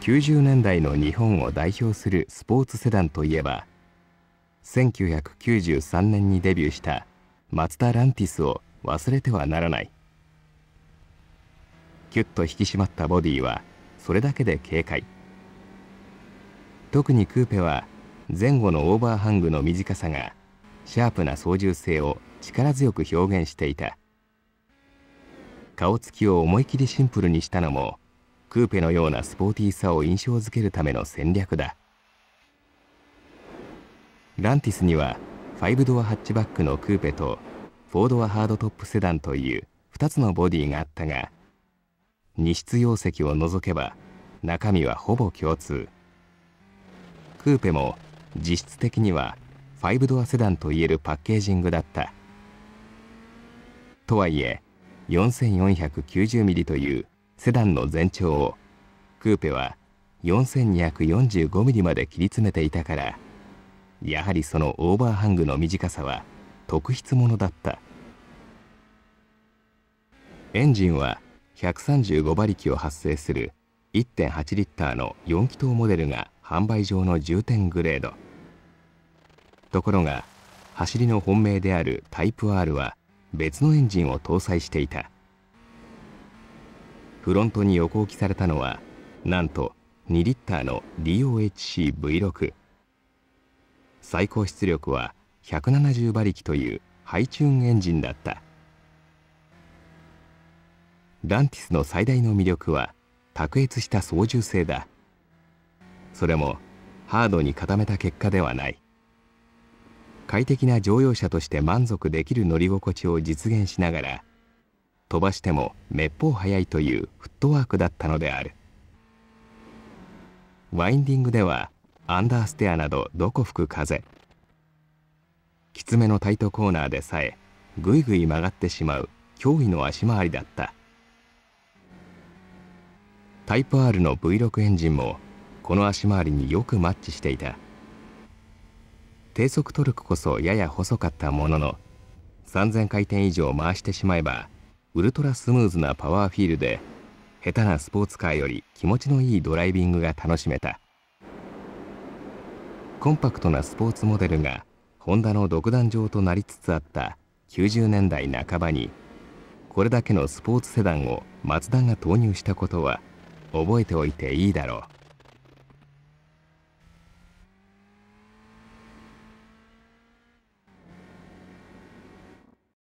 90年代の日本を代表するスポーツセダンといえば1993年にデビューしたマツダランティスを忘れてはならないキュッと引き締まったボディはそれだけで軽快特にクーペは前後のオーバーハングの短さがシャープな操縦性を力強く表現していた顔つきを思い切りシンプルにしたのもクーペのようなスポーティーさを印象付けるための戦略だランティスには5ドアハッチバックのクーペと4ドアハードトップセダンという2つのボディがあったが2室容積を除けば中身はほぼ共通クーペも実質的には5ドアセダンといえるパッケージングだったとはいえ4 4 9 0ミリというセダンの全長をクーペは4245ミリまで切り詰めていたからやはりそのオーバーハングの短さは特筆ものだったエンジンは135馬力を発生する1.8リッターの4気筒モデルが販売上の重点グレードところが走りの本命であるタイプ R は別のエンジンを搭載していたフロントに横置きされたのはなんと2リッターの DOHCV6 最高出力は170馬力というハイチューンエンジンだったランティスの最大の魅力は卓越した操縦性だそれもハードに固めた結果ではない快適な乗用車として満足できる乗り心地を実現しながら飛ばしてもめっぽう速いというフットワークだったのであるワインディングではアンダーステアなどどこ吹く風きつめのタイトコーナーでさえぐいぐい曲がってしまう驚異の足回りだったタイプ R の V6 エンジンもこの足回りによくマッチしていた低速トルクこそやや細かったものの3000回転以上回してしまえばウルトラスムーズなパワーフィールで下手なスポーツカーより気持ちのいいドライビングが楽しめたコンパクトなスポーツモデルがホンダの独壇場となりつつあった90年代半ばにこれだけのスポーツセダンをマツダが投入したことは覚えておいていいだろう。